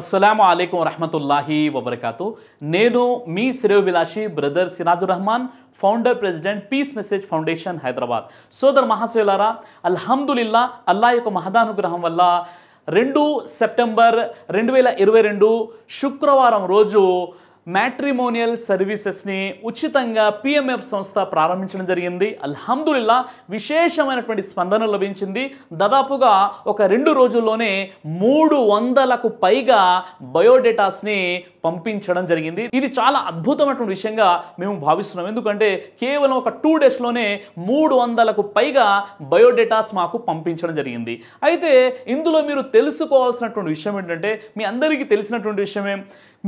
అస్సలాము అలైకుం వరహమతుల్లాహి వబర్కాతు నేను మీ శ్రేయోభిలాషి brother Sinaju Rahman founder president peace message foundation Hyderabad సోదర్ మహాశివులారా అల్హమ్దుల్లా అల్లా యొక్క మహదానుగ్రహం వల్ల రెండు సెప్టెంబర్ రెండు వేల ఇరవై రెండు శుక్రవారం రోజు మ్యాట్రిమోనియల్ సర్వీసెస్ని ఉచితంగా పిఎంఎఫ్ సంస్థ ప్రారంభించడం జరిగింది అల్హమ్దుల్లా విశేషమైనటువంటి స్పందన లభించింది దాదాపుగా ఒక రెండు రోజుల్లోనే మూడు వందలకు పైగా బయోడేటాస్ని పంపించడం జరిగింది ఇది చాలా అద్భుతమైనటువంటి విషయంగా మేము భావిస్తున్నాం ఎందుకంటే కేవలం ఒక టూ డేస్లోనే మూడు వందలకు పైగా బయోడేటాస్ మాకు పంపించడం జరిగింది అయితే ఇందులో మీరు తెలుసుకోవాల్సినటువంటి విషయం ఏంటంటే మీ అందరికీ తెలిసినటువంటి విషయమే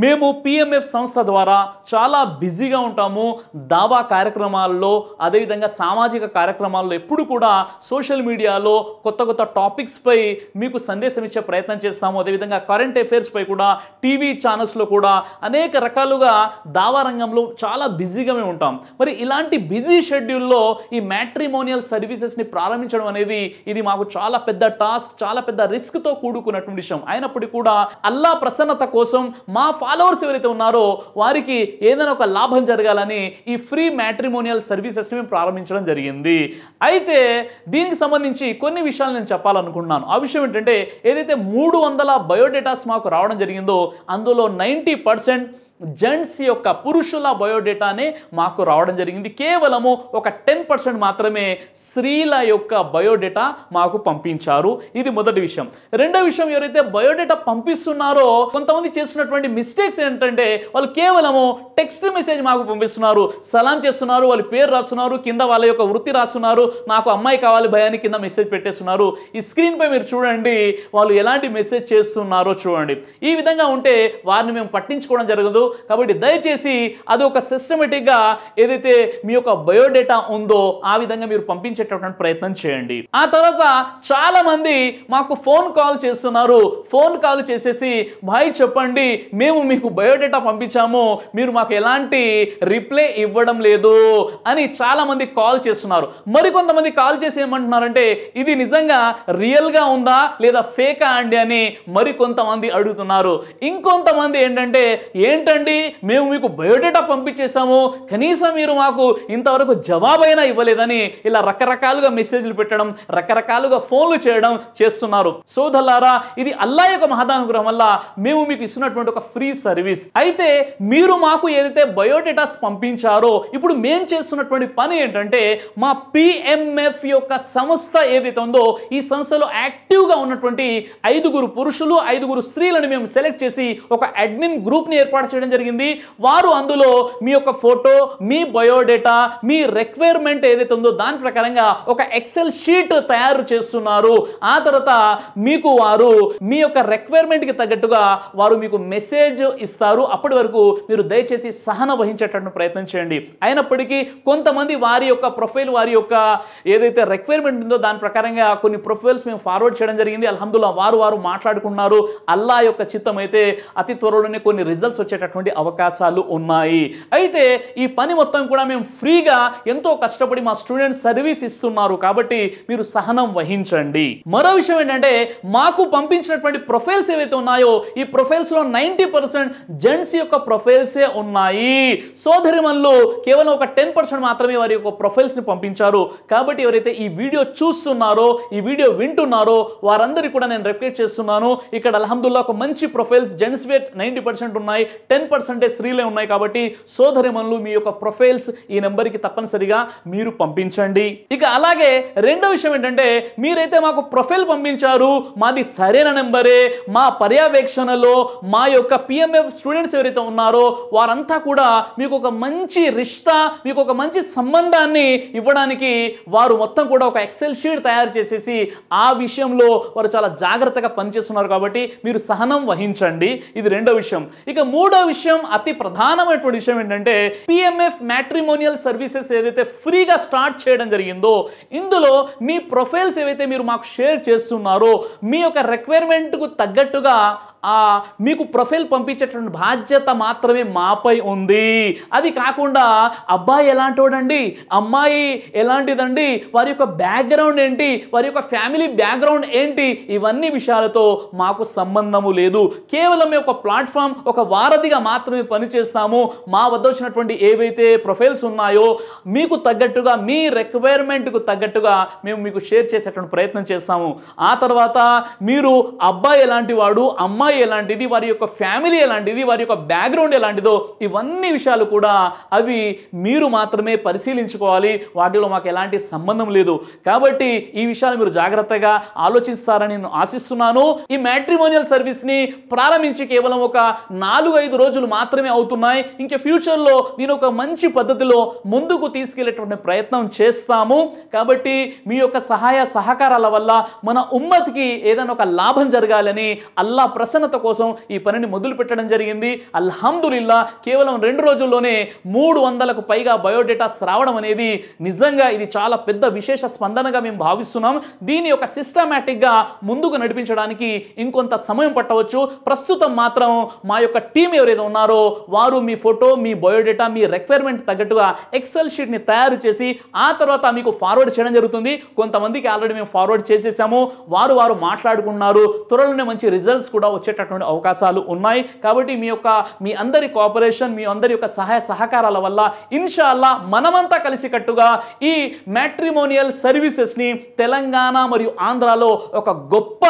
మేము పిఎంఎఫ్ సంస్థ ద్వారా చాలా బిజీగా ఉంటాము దావా కార్యక్రమాల్లో అదేవిధంగా సామాజిక కార్యక్రమాల్లో ఎప్పుడు కూడా సోషల్ మీడియాలో కొత్త కొత్త టాపిక్స్పై మీకు సందేశం ఇచ్చే ప్రయత్నం చేస్తాము అదేవిధంగా కరెంట్ అఫైర్స్పై కూడా టీవీ ఛానల్స్లో కూడా అనేక రకాలుగా దావా రంగంలో చాలా బిజీగా ఉంటాం మరి ఇలాంటి బిజీ షెడ్యూల్లో ఈ మ్యాట్రిమోనియల్ సర్వీసెస్ని ప్రారంభించడం అనేది ఇది మాకు చాలా పెద్ద టాస్క్ చాలా పెద్ద రిస్క్తో కూడుకున్నటువంటి విషయం అయినప్పటికీ కూడా అల్లా ప్రసన్నత కోసం మా ఫాలోవర్స్ ఎవరైతే ఉన్నారో వారికి ఏదైనా ఒక లాభం జరగాలని ఈ ఫ్రీ మ్యాట్రిమోనియల్ సర్వీసెస్ని మేము ప్రారంభించడం జరిగింది అయితే దీనికి సంబంధించి కొన్ని విషయాలు నేను చెప్పాలనుకుంటున్నాను ఆ విషయం ఏంటంటే ఏదైతే మూడు వందల బయోడేటాస్ మాకు రావడం జరిగిందో అందులో నైంటీ పర్సెంట్ జెంట్స్ యొక్క పురుషుల బయోడేటానే మాకు రావడం జరిగింది కేవలము ఒక టెన్ పర్సెంట్ మాత్రమే స్త్రీల యొక్క బయోడేటా మాకు పంపించారు ఇది మొదటి విషయం రెండో విషయం ఎవరైతే బయోడేటా పంపిస్తున్నారో కొంతమంది చేస్తున్నటువంటి మిస్టేక్స్ ఏంటంటే వాళ్ళు కేవలము టెక్స్ట్ మెసేజ్ మాకు పంపిస్తున్నారు సలాం చేస్తున్నారు వాళ్ళ పేరు రాస్తున్నారు కింద వాళ్ళ యొక్క వృత్తి రాస్తున్నారు నాకు అమ్మాయి కావాలి భయాన్ని కింద మెసేజ్ పెట్టేస్తున్నారు ఈ స్క్రీన్పై మీరు చూడండి వాళ్ళు ఎలాంటి మెసేజ్ చేస్తున్నారో చూడండి ఈ విధంగా ఉంటే వారిని మేము పట్టించుకోవడం జరగదు కాబట్టి దయచేసి అది ఒక సిస్టమేటిక్గా ఏదైతే మీ యొక్క బయోడేటా ఉందో ఆ విధంగా మీరు పంపించేటటువంటి ప్రయత్నం చేయండి ఆ తర్వాత చాలా మంది మాకు ఫోన్ కాల్ చేస్తున్నారు ఫోన్ కాల్ చేసేసి భాయ్ చెప్పండి మేము మీకు బయోడేటా పంపించాము మీరు మాకు ఎలాంటి రిప్లై ఇవ్వడం లేదు అని చాలా మంది కాల్ చేస్తున్నారు మరికొంతమంది కాల్ చేసి ఏమంటున్నారంటే ఇది నిజంగా రియల్గా ఉందా లేదా ఫేకా అండి అని మరికొంతమంది అడుగుతున్నారు ఇంకొంతమంది ఏంటంటే ఏంటంటే ఏంటండి మేము మీకు బయోడేటా పంపించేశాము కనీసం మీరు మాకు ఇంతవరకు జవాబైనా ఇవ్వలేదని ఇలా రకరకాలుగా మెసేజ్లు పెట్టడం రకరకాలుగా ఫోన్లు చేయడం చేస్తున్నారు సోదల్లారా ఇది అల్లా యొక్క మహదానుగ్రహం వల్ల మేము మీకు ఇస్తున్నటువంటి ఒక ఫ్రీ సర్వీస్ అయితే మీరు మాకు ఏదైతే బయోడేటాస్ పంపించారో ఇప్పుడు మేం చేస్తున్నటువంటి పని ఏంటంటే మా పిఎంఎఫ్ యొక్క సంస్థ ఏదైతే ఉందో ఈ సంస్థలో యాక్టివ్గా ఉన్నటువంటి ఐదుగురు పురుషులు ఐదుగురు స్త్రీలను మేము సెలెక్ట్ చేసి ఒక అడ్మిన్ గ్రూప్ని ఏర్పాటు చేయడం చేయడం జరిగింది వారు అందులో మీ యొక్క ఫోటో మీ బయోడేటా మీ రిక్వైర్మెంట్ ఏదైతే ఉందో దాని ప్రకారంగా ఒక ఎక్సెల్ షీట్ తయారు చేస్తున్నారు ఆ తర్వాత మీకు వారు మీ యొక్క రిక్వైర్మెంట్కి తగ్గట్టుగా వారు మీకు మెసేజ్ ఇస్తారు అప్పటి వరకు మీరు దయచేసి సహన వహించేటట్టు ప్రయత్నం చేయండి అయినప్పటికీ కొంతమంది వారి యొక్క ప్రొఫైల్ వారి యొక్క ఏదైతే రిక్వైర్మెంట్ ఉందో దాని ప్రకారంగా కొన్ని ప్రొఫైల్స్ మేము ఫార్వర్డ్ చేయడం జరిగింది అల్హమ్దుల్లా వారు వారు మాట్లాడుకున్నారు అల్లా యొక్క చిత్తం అయితే అతి త్వరలోనే కొన్ని రిజల్ట్స్ వచ్చేటట్టు అనేటటువంటి అవకాశాలు ఉన్నాయి అయితే ఈ పని మొత్తం కూడా మేము ఫ్రీగా ఎంతో కష్టపడి మా స్టూడెంట్స్ సర్వీస్ ఇస్తున్నారు కాబట్టి మీరు సహనం వహించండి మరో విషయం ఏంటంటే మాకు పంపించినటువంటి ప్రొఫైల్స్ ఏవైతే ఉన్నాయో ఈ ప్రొఫైల్స్లో నైంటీ పర్సెంట్ జెంట్స్ యొక్క ప్రొఫైల్సే ఉన్నాయి సోదరిమన్లు కేవలం ఒక టెన్ పర్సెంట్ మాత్రమే వారి యొక్క ప్రొఫైల్స్ని పంపించారు కాబట్టి ఎవరైతే ఈ వీడియో చూస్తున్నారో ఈ వీడియో వింటున్నారో వారందరికీ కూడా నేను రిక్వెస్ట్ చేస్తున్నాను ఇక్కడ అలహమ్దుల్లా ఒక మంచి ప్రొఫైల్స్ జెంట్స్ వేట్ నైంటీ పర్సెంట్ ఉన్నాయి టెన్ టెన్ పర్సెంటేజ్ స్త్రీలే ఉన్నాయి కాబట్టి సోదరిమనులు మీ యొక్క ప్రొఫైల్స్ ఈ నెంబర్కి తప్పనిసరిగా మీరు పంపించండి ఇక అలాగే రెండో విషయం ఏంటంటే మీరైతే మాకు ప్రొఫైల్ పంపించారు మాది సరైన నెంబరే మా పర్యవేక్షణలో మా యొక్క పిఎంఎఫ్ స్టూడెంట్స్ ఎవరైతే ఉన్నారో వారంతా కూడా మీకు ఒక మంచి రిష్తా మీకు ఒక మంచి సంబంధాన్ని ఇవ్వడానికి వారు మొత్తం కూడా ఒక ఎక్సెల్ షీట్ తయారు చేసేసి ఆ విషయంలో వారు చాలా జాగ్రత్తగా పనిచేస్తున్నారు కాబట్టి మీరు సహనం వహించండి ఇది రెండో విషయం ఇక మూడో విషయం విషయం అతి ప్రధానమైనటువంటి విషయం ఏంటంటే పిఎంఎఫ్ మ్యాట్రిమోనియల్ సర్వీసెస్ ఏదైతే ఫ్రీగా స్టార్ట్ చేయడం జరిగిందో ఇందులో మీ ప్రొఫైల్స్ ఏవైతే మీరు మాకు షేర్ చేస్తున్నారో మీ యొక్క రిక్వైర్మెంట్కు తగ్గట్టుగా మీకు ప్రొఫైల్ పంపించేటువంటి బాధ్యత మాత్రమే మాపై ఉంది అది కాకుండా అబ్బాయి వాడండి అమ్మాయి ఎలాంటిదండి వారి యొక్క బ్యాక్గ్రౌండ్ ఏంటి వారి యొక్క ఫ్యామిలీ బ్యాక్గ్రౌండ్ ఏంటి ఇవన్నీ విషయాలతో మాకు సంబంధము లేదు కేవలం ఒక ప్లాట్ఫామ్ ఒక వారధిగా మాత్రమే పనిచేస్తాము మా వద్ద వచ్చినటువంటి ఏవైతే ప్రొఫైల్స్ ఉన్నాయో మీకు తగ్గట్టుగా మీ రిక్వైర్మెంట్కు తగ్గట్టుగా మేము మీకు షేర్ చేసేటువంటి ప్రయత్నం చేస్తాము ఆ తర్వాత మీరు అబ్బాయి ఎలాంటి వాడు అమ్మాయి వ్యవస్థ ఎలాంటిది వారి యొక్క ఫ్యామిలీ ఎలాంటిది వారి యొక్క బ్యాక్గ్రౌండ్ ఎలాంటిదో ఇవన్నీ విషయాలు కూడా అవి మీరు మాత్రమే పరిశీలించుకోవాలి వాటిలో మాకు ఎలాంటి సంబంధం లేదు కాబట్టి ఈ విషయాలు మీరు జాగ్రత్తగా ఆలోచిస్తారని నేను ఆశిస్తున్నాను ఈ మ్యాట్రిమోనియల్ సర్వీస్ని ప్రారంభించి కేవలం ఒక నాలుగు ఐదు రోజులు మాత్రమే అవుతున్నాయి ఇంకా ఫ్యూచర్లో నేను ఒక మంచి పద్ధతిలో ముందుకు తీసుకెళ్లేటువంటి ప్రయత్నం చేస్తాము కాబట్టి మీ యొక్క సహాయ సహకారాల వల్ల మన ఉమ్మతికి ఏదైనా ఒక లాభం జరగాలని అల్లా ప్రసన్న ప్రసన్నత కోసం ఈ పనిని మొదలు పెట్టడం జరిగింది అల్హమ్దుల్లా కేవలం రెండు రోజుల్లోనే మూడు వందలకు పైగా బయోడేటాస్ రావడం అనేది నిజంగా ఇది చాలా పెద్ద విశేష స్పందనగా మేము భావిస్తున్నాం దీని యొక్క సిస్టమేటిక్గా ముందుకు నడిపించడానికి ఇంకొంత సమయం పట్టవచ్చు ప్రస్తుతం మాత్రం మా యొక్క టీం ఎవరైతే ఉన్నారో వారు మీ ఫోటో మీ బయోడేటా మీ రిక్వైర్మెంట్ తగ్గట్టుగా ఎక్సెల్ షీట్ని తయారు చేసి ఆ తర్వాత మీకు ఫార్వర్డ్ చేయడం జరుగుతుంది కొంతమందికి ఆల్రెడీ మేము ఫార్వర్డ్ చేసేసాము వారు వారు మాట్లాడుకున్నారు త్వరలోనే మంచి రిజల్ట్స్ కూడా వచ్చే వచ్చేటటువంటి అవకాశాలు ఉన్నాయి కాబట్టి మీ యొక్క మీ అందరి కోఆపరేషన్ మీ అందరి యొక్క సహాయ సహకారాల వల్ల ఇన్షాల్లా మనమంతా కలిసికట్టుగా ఈ మ్యాట్రిమోనియల్ సర్వీసెస్ని తెలంగాణ మరియు ఆంధ్రాలో ఒక గొప్ప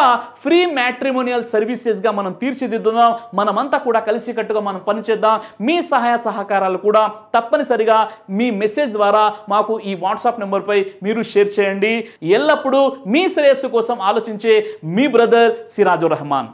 ఫ్రీ మ్యాట్రిమోనియల్ సర్వీసెస్గా మనం తీర్చిదిద్దుదాం మనమంతా కూడా కలిసికట్టుగా మనం పనిచేద్దాం మీ సహాయ సహకారాలు కూడా తప్పనిసరిగా మీ మెసేజ్ ద్వారా మాకు ఈ వాట్సాప్ నెంబర్పై మీరు షేర్ చేయండి ఎల్లప్పుడూ మీ శ్రేయస్సు కోసం ఆలోచించే మీ బ్రదర్ సిరాజు రహమాన్